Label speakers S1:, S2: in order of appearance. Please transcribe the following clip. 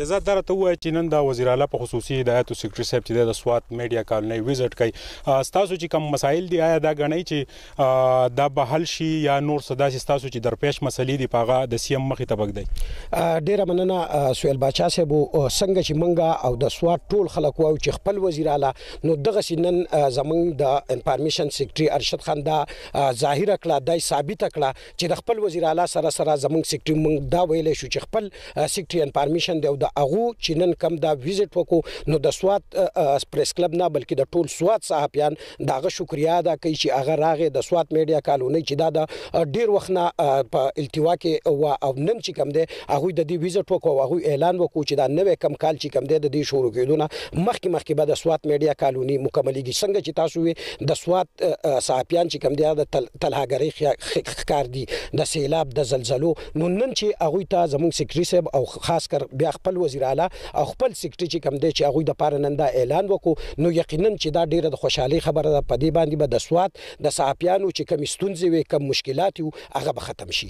S1: عزت در ته وای چې نن د وزیر اعلی په خصوصي هدایت او سیکرټری صاحب چې د سواد میډیا کالنۍ وزټ کوي تاسو چې کوم مسایل دی آیا دا غنۍ چې دا به حل شي یا نور صدا چې تاسو چې درپېش مسلې دی پاغه د سی ام مخې ته
S2: بګدی ډیر مننه سویل بچا صاحب څنګه چې منګه او د سواد ټول خلک وایو چې خپل وزیر اعلی نو دغه سینن زمنګ د انفارمیشن سیکرټری ارشد خان دا ظاهر کړه دای ثابت کړه چې د خپل وزیر اعلی سره سره زمنګ سیکرټری منګ دا ویلې شو چې خپل سیکرټری انفارمیشن دی د اغو چې نن کم دا ویزټ وکړو نو د سواد پریس کلب نه بلکې د ټول سواد صحافیان داغه شکریا ادا کوي چې هغه راغې د سواد میډیا کالونی چې دا د ډیر وخت نه په التوا کې او نن چې کم دی هغه د دې ویزټ وکړو هغه اعلان وکړو چې دا نوې کم کال چې کم دی د دې شروع کېدونه مخکې مخکې به د سواد میډیا کالونی مکملېږي څنګه چې تاسو د سواد صحافیان چې کم دی د تلهاګری ښکار دي د سیلاب د زلزلو نو نن چې هغه ته زموږ سکریټری صاحب او خاص کر بیا خپل خپل وزیر اعلی او خپل سیکټري چې کم دی چې هغه د پاره نن دا اعلان وکړو نو یقینا چې دا ډیره د خوشحالي خبره ده په دې باندې به با د سواد د صحافیانو چې کم ستونزې وي کم مشکلات وي
S1: هغه به ختم شي